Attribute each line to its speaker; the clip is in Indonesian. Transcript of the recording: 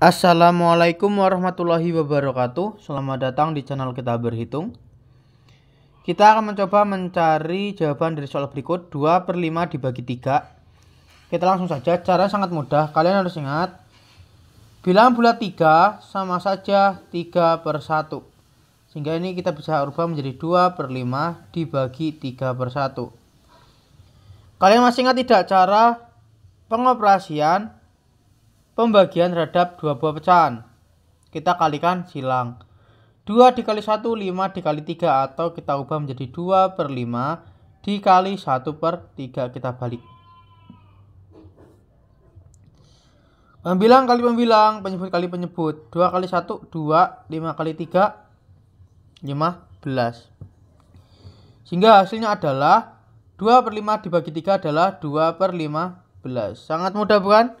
Speaker 1: Assalamualaikum warahmatullahi wabarakatuh Selamat datang di channel kita berhitung Kita akan mencoba mencari jawaban dari soal berikut 2 per 5 dibagi 3 Kita langsung saja, cara sangat mudah Kalian harus ingat Bilangan bulat 3 sama saja 3 per 1 Sehingga ini kita bisa ubah menjadi 2 per 5 dibagi 3 per 1 Kalian masih ingat tidak cara pengoperasian Pembagian terhadap dua buah pecahan. Kita kalikan silang. 2 dikali 1, 5 dikali 3 atau kita ubah menjadi 2 per 5 dikali 1 per 3 kita balik. Pembilang kali pembilang, penyebut kali penyebut. 2 kali 1, 2, 5 kali 3, 15. Sehingga hasilnya adalah 2 per 5 dibagi 3 adalah 2 per 15. Sangat mudah bukan?